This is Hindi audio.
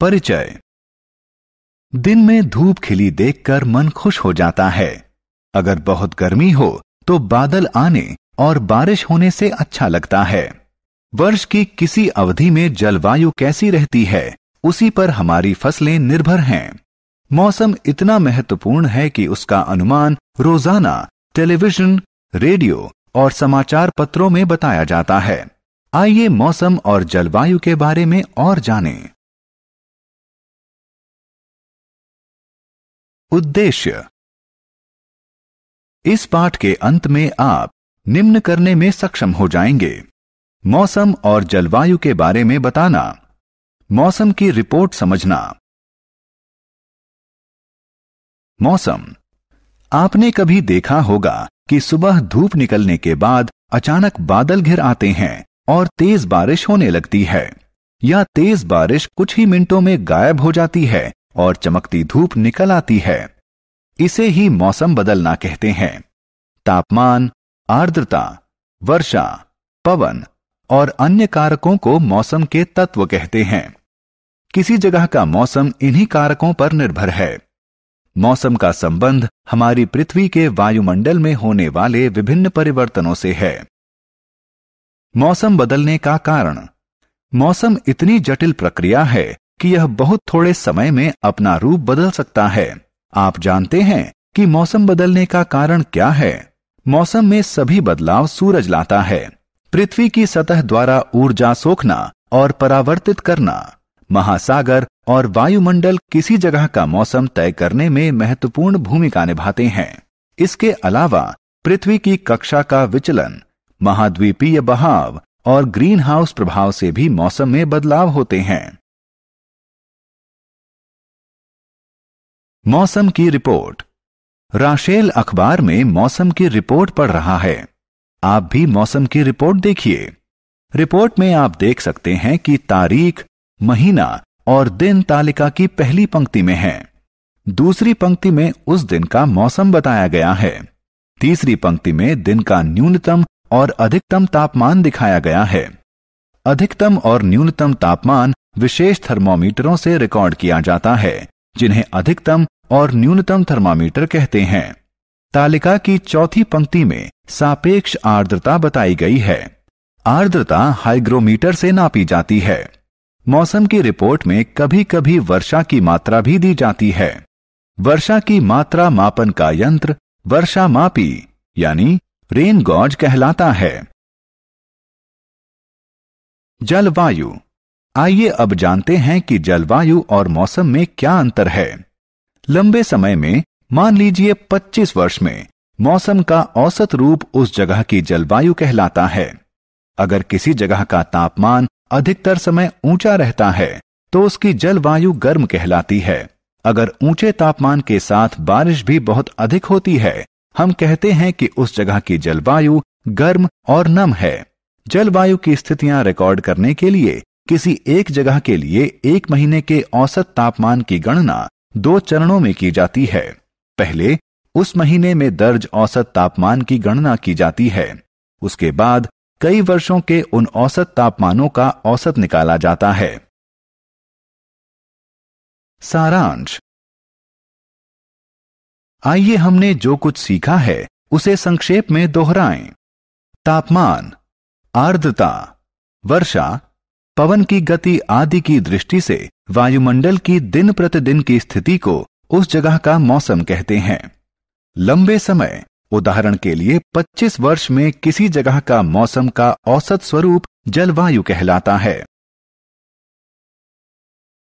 परिचय दिन में धूप खिली देखकर मन खुश हो जाता है अगर बहुत गर्मी हो तो बादल आने और बारिश होने से अच्छा लगता है वर्ष की किसी अवधि में जलवायु कैसी रहती है उसी पर हमारी फसलें निर्भर हैं मौसम इतना महत्वपूर्ण है कि उसका अनुमान रोजाना टेलीविजन रेडियो और समाचार पत्रों में बताया जाता है आइए मौसम और जलवायु के बारे में और जानें। उद्देश्य इस पाठ के अंत में आप निम्न करने में सक्षम हो जाएंगे मौसम और जलवायु के बारे में बताना मौसम की रिपोर्ट समझना मौसम आपने कभी देखा होगा कि सुबह धूप निकलने के बाद अचानक बादल घिर आते हैं और तेज बारिश होने लगती है या तेज बारिश कुछ ही मिनटों में गायब हो जाती है और चमकती धूप निकल आती है इसे ही मौसम बदलना कहते हैं तापमान आर्द्रता वर्षा पवन और अन्य कारकों को मौसम के तत्व कहते हैं किसी जगह का मौसम इन्हीं कारकों पर निर्भर है मौसम का संबंध हमारी पृथ्वी के वायुमंडल में होने वाले विभिन्न परिवर्तनों से है मौसम बदलने का कारण मौसम इतनी जटिल प्रक्रिया है कि यह बहुत थोड़े समय में अपना रूप बदल सकता है आप जानते हैं कि मौसम बदलने का कारण क्या है मौसम में सभी बदलाव सूरज लाता है पृथ्वी की सतह द्वारा ऊर्जा सोखना और परावर्तित करना महासागर और वायुमंडल किसी जगह का मौसम तय करने में महत्वपूर्ण भूमिका निभाते हैं इसके अलावा पृथ्वी की कक्षा का विचलन महाद्वीपीय बहाव और ग्रीन हाउस प्रभाव से भी मौसम में बदलाव होते हैं मौसम की रिपोर्ट राशेल अखबार में मौसम की रिपोर्ट पढ़ रहा है आप भी मौसम की रिपोर्ट देखिए रिपोर्ट में आप देख सकते हैं कि तारीख महीना और दिन तालिका की पहली पंक्ति में है दूसरी पंक्ति में उस दिन का मौसम बताया गया है तीसरी पंक्ति में दिन का न्यूनतम और अधिकतम तापमान दिखाया गया है अधिकतम और न्यूनतम तापमान विशेष थर्मोमीटरों से रिकॉर्ड किया जाता है जिन्हें अधिकतम और न्यूनतम थर्मामीटर कहते हैं तालिका की चौथी पंक्ति में सापेक्ष आर्द्रता बताई गई है आर्द्रता हाइग्रोमीटर से नापी जाती है मौसम की रिपोर्ट में कभी कभी वर्षा की मात्रा भी दी जाती है वर्षा की मात्रा मापन का यंत्र वर्षा मापी यानी रेन गॉज कहलाता है जलवायु आइए अब जानते हैं कि जलवायु और मौसम में क्या अंतर है लंबे समय में मान लीजिए 25 वर्ष में मौसम का औसत रूप उस जगह की जलवायु कहलाता है अगर किसी जगह का तापमान अधिकतर समय ऊंचा रहता है तो उसकी जलवायु गर्म कहलाती है अगर ऊंचे तापमान के साथ बारिश भी बहुत अधिक होती है हम कहते हैं कि उस जगह की जलवायु गर्म और नम है जलवायु की स्थितियां रिकॉर्ड करने के लिए किसी एक जगह के लिए एक महीने के औसत तापमान की गणना दो चरणों में की जाती है पहले उस महीने में दर्ज औसत तापमान की गणना की जाती है उसके बाद कई वर्षों के उन औसत तापमानों का औसत निकाला जाता है सारांश आइए हमने जो कुछ सीखा है उसे संक्षेप में दोहराएं तापमान आर्द्रता वर्षा पवन की गति आदि की दृष्टि से वायुमंडल की दिन प्रतिदिन की स्थिति को उस जगह का मौसम कहते हैं लंबे समय उदाहरण के लिए 25 वर्ष में किसी जगह का मौसम का औसत स्वरूप जलवायु कहलाता है